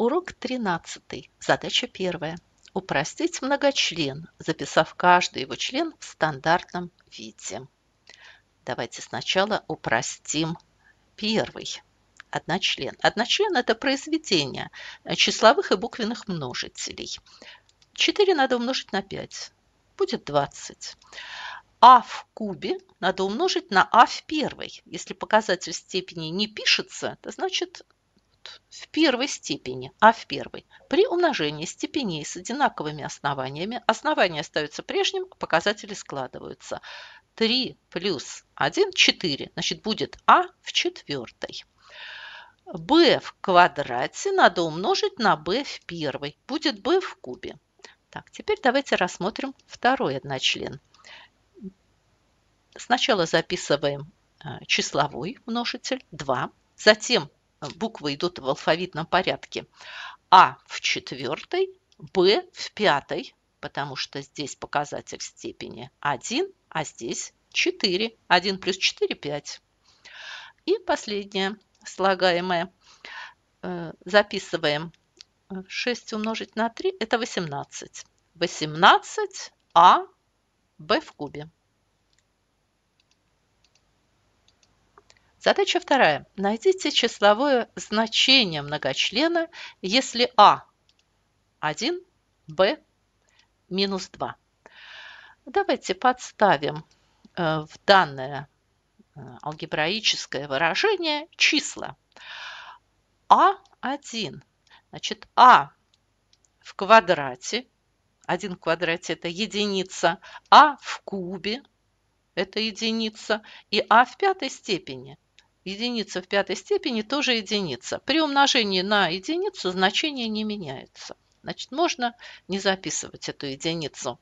Урок 13. Задача 1. Упростить многочлен, записав каждый его член в стандартном виде. Давайте сначала упростим первый одночлен. Одночлен – это произведение числовых и буквенных множителей. 4 надо умножить на 5, будет 20. А в кубе надо умножить на А в первой. Если показатель степени не пишется, то значит в первой степени, а в первой. При умножении степеней с одинаковыми основаниями основания остаются прежним, а показатели складываются. 3 плюс 1 – 4. Значит, будет А в четвертой. b в квадрате надо умножить на b в первой. Будет b в кубе. Так, теперь давайте рассмотрим второй одночлен. Сначала записываем э, числовой множитель 2, затем буквы идут в алфавитном порядке. А в четвертой, Б в пятой, потому что здесь показатель степени 1, а здесь 4. 1 плюс 4 – 5. И последнее слагаемое. Э, записываем 6 умножить на 3 – это 18. 18 А Б в кубе. Задача вторая. Найдите числовое значение многочлена, если а 1, b минус 2. Давайте подставим э, в данное э, алгебраическое выражение числа. А1. Значит, А в квадрате. 1 в квадрате – это единица. А в кубе – это единица. И А в пятой степени – единица в пятой степени тоже единица. При умножении на единицу значение не меняется. Значит, можно не записывать эту единицу.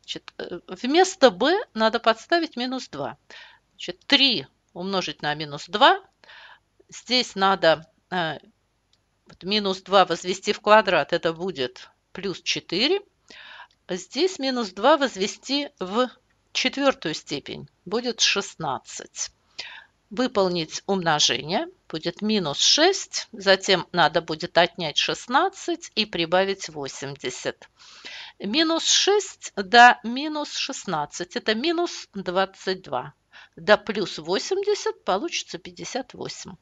Значит, э, вместо b надо подставить минус 2. Значит, 3 умножить на минус 2. Здесь надо э, минус 2 возвести в квадрат, это будет плюс 4. Здесь минус 2 возвести в четвертую степень, будет 16 выполнить умножение, будет минус 6, затем надо будет отнять 16 и прибавить 80. Минус 6 до минус 16, это минус 22. До плюс 80 получится 58.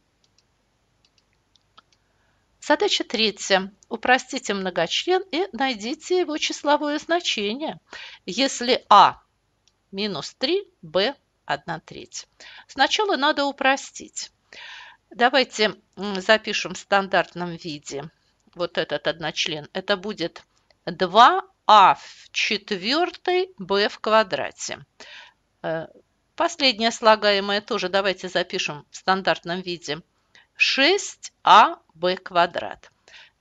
Задача третья. Упростите многочлен и найдите его числовое значение. Если а минус 3, б 1 треть. Сначала надо упростить. Давайте запишем в стандартном виде вот этот одночлен. Это будет 2а а в четвертой b в квадрате. Э, Последнее слагаемое тоже давайте запишем в стандартном виде. 6аб квадрат.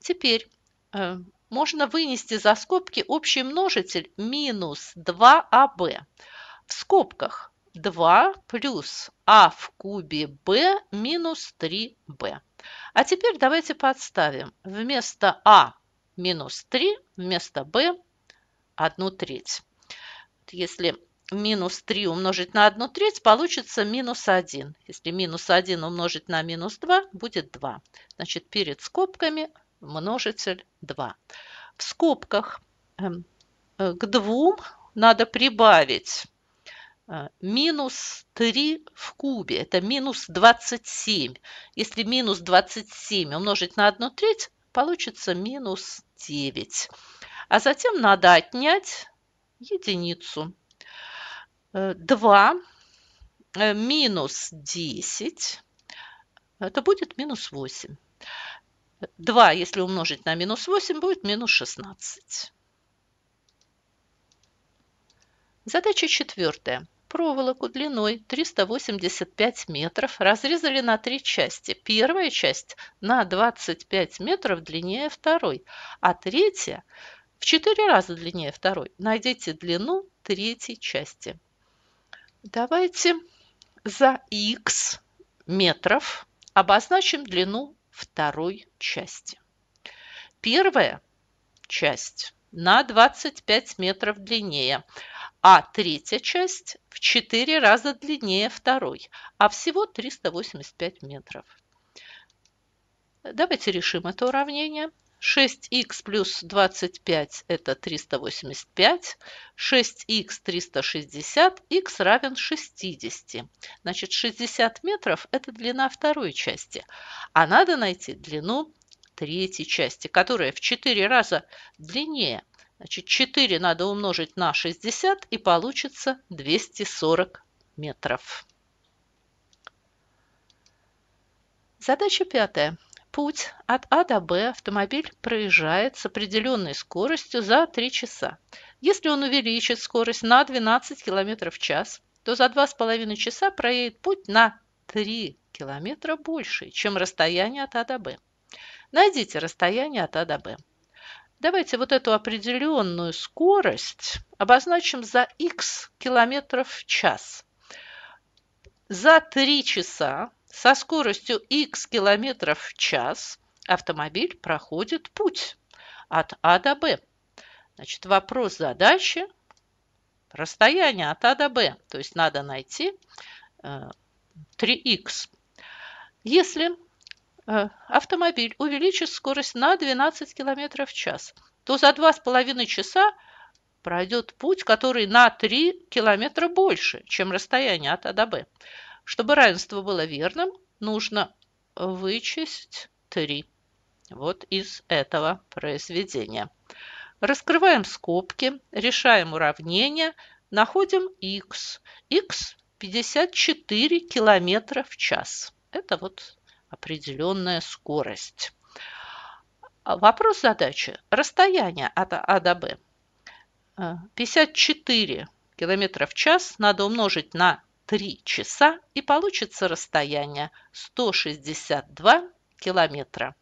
Теперь э, можно вынести за скобки общий множитель минус 2аб. А в скобках 2 плюс а в кубе b минус 3b. А теперь давайте подставим. Вместо а минус 3, вместо b 1 треть. Если минус 3 умножить на 1 треть, получится минус 1. Если минус 1 умножить на минус 2, будет 2. Значит, перед скобками множитель 2. В скобках эм, э, к 2 надо прибавить а, минус 3 в кубе, это минус 27. Если минус 27 умножить на 1 треть, получится минус 9. А затем надо отнять единицу. 2 э, э, минус 10, это будет минус 8. 2, если умножить на минус 8, будет минус 16. Задача четвертая проволоку длиной 385 метров разрезали на три части. Первая часть на 25 метров длиннее второй, а третья в четыре раза длиннее второй. Найдите длину третьей части. Давайте за x метров обозначим длину второй части. Первая часть на 25 метров длиннее – а третья часть в 4 раза длиннее второй, а всего 385 метров. Давайте решим это уравнение. 6х плюс 25 – это 385, 6х – 360, х равен 60. Значит, 60 метров – это длина второй части, а надо найти длину третьей части, которая в 4 раза длиннее – Значит, 4 надо умножить на 60 и получится 240 метров. Задача пятая. Путь от А до Б автомобиль проезжает с определенной скоростью за 3 часа. Если он увеличит скорость на 12 км в час, то за 2,5 часа проедет путь на 3 км больше, чем расстояние от А до Б. Найдите расстояние от А до Б. Давайте вот эту определенную скорость обозначим за x километров в час. За 3 часа со скоростью x километров в час автомобиль проходит путь от А до Б. Значит, вопрос задачи – расстояние от А до Б. То есть надо найти 3х. Э, Если Э, автомобиль увеличит скорость на 12 км в час, то за 2,5 часа пройдет путь, который на 3 км больше, чем расстояние от А до Б. Чтобы равенство было верным, нужно вычесть 3. Вот из этого произведения. Раскрываем скобки, решаем уравнение, находим x. x 54 километра в час. Это вот определенная скорость. Вопрос задачи. Расстояние от А до Б. 54 э, км в час надо умножить на 3 часа и получится расстояние 162 километра.